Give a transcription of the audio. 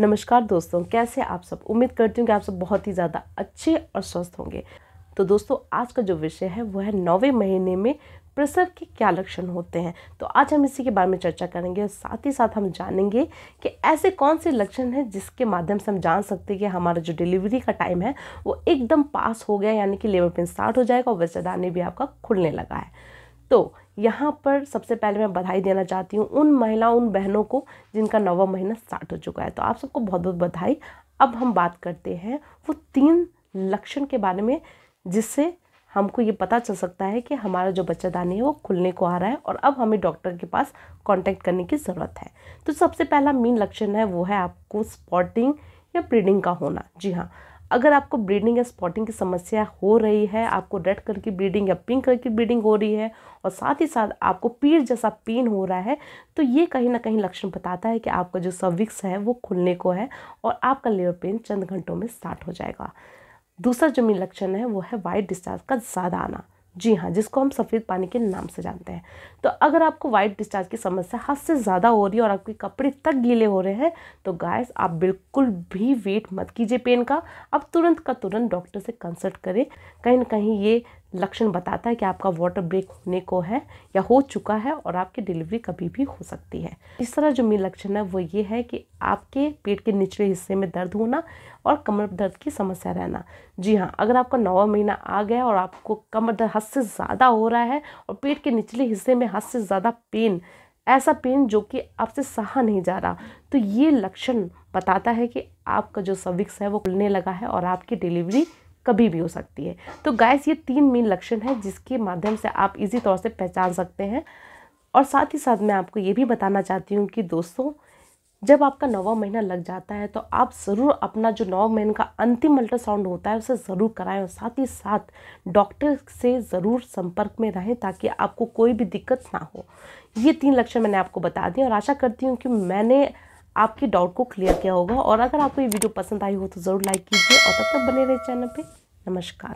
नमस्कार दोस्तों कैसे आप सब उम्मीद करती हूँ कि आप सब बहुत ही ज़्यादा अच्छे और स्वस्थ होंगे तो दोस्तों आज का जो विषय है वह है नौवे महीने में प्रसव के क्या लक्षण होते हैं तो आज हम इसी के बारे में चर्चा करेंगे और साथ ही साथ हम जानेंगे कि ऐसे कौन से लक्षण हैं जिसके माध्यम से हम जान सकते हैं कि हमारा जो डिलीवरी का टाइम है वो एकदम पास हो गया यानी कि लेबर पेन स्टार्ट हो जाएगा और वैसे दाने भी आपका खुलने लगा है तो यहाँ पर सबसे पहले मैं बधाई देना चाहती हूँ उन महिलाओं उन बहनों को जिनका नवा महीना स्टार्ट हो चुका है तो आप सबको बहुत बहुत बधाई अब हम बात करते हैं वो तीन लक्षण के बारे में जिससे हमको ये पता चल सकता है कि हमारा जो बच्चादानी है वो खुलने को आ रहा है और अब हमें डॉक्टर के पास कांटेक्ट करने की ज़रूरत है तो सबसे पहला मेन लक्षण है वो है आपको स्पॉटिंग या ब्रीडिंग का होना जी हाँ अगर आपको ब्रीडिंग या स्पॉटिंग की समस्या हो रही है आपको रेड कलर की ब्रीडिंग या पिंक कलर की ब्रीडिंग हो रही है और साथ ही साथ आपको पीठ जैसा पेन हो रहा है तो ये कहीं ना कहीं लक्षण बताता है कि आपका जो सर्विक्स है वो खुलने को है और आपका लेवर पेन चंद घंटों में स्टार्ट हो जाएगा दूसरा जो मेन लक्षण है वो है वाइट डिस्चार्ज का ज़्यादा आना जी हाँ जिसको हम सफ़ेद पानी के नाम से जानते हैं तो अगर आपको वाइट डिस्चार्ज की समस्या हद से ज़्यादा हो रही है और आपके कपड़े तक गीले हो रहे हैं तो गायस आप बिल्कुल भी वेट मत कीजिए पेन का आप तुरंत का तुरंत डॉक्टर से कंसल्ट करें कहीं ना कहीं ये लक्षण बताता है कि आपका वाटर ब्रेक होने को है या हो चुका है और आपकी डिलीवरी कभी भी हो सकती है इस तरह जो मेन लक्षण है वो ये है कि आपके पेट के निचले हिस्से में दर्द होना और कमर दर्द की समस्या रहना जी हाँ अगर आपका नवा महीना आ गया और आपको कमर दर्द हद से ज़्यादा हो रहा है और पेट के निचले हिस्से में हद से ज़्यादा पेन ऐसा पेन जो कि आपसे सहा नहीं जा रहा तो ये लक्षण बताता है कि आपका जो सविक्स है वो खुलने लगा है और आपकी डिलीवरी कभी भी हो सकती है तो गैस ये तीन मेन लक्षण है जिसके माध्यम से आप इजी तौर से पहचान सकते हैं और साथ ही साथ मैं आपको ये भी बताना चाहती हूँ कि दोस्तों जब आपका नवा महीना लग जाता है तो आप ज़रूर अपना जो नौ महीने का अंतिम अल्ट्रासाउंड होता है उसे ज़रूर कराएं और साथ ही साथ डॉक्टर से ज़रूर संपर्क में रहें ताकि आपको कोई भी दिक्कत ना हो ये तीन लक्षण मैंने आपको बता दिए और आशा करती हूँ कि मैंने आपके डाउट को क्लियर किया होगा और अगर आपको ये वीडियो पसंद आई हो तो ज़रूर लाइक कीजिए और तब तक बने रहे चैनल पर नमस्कार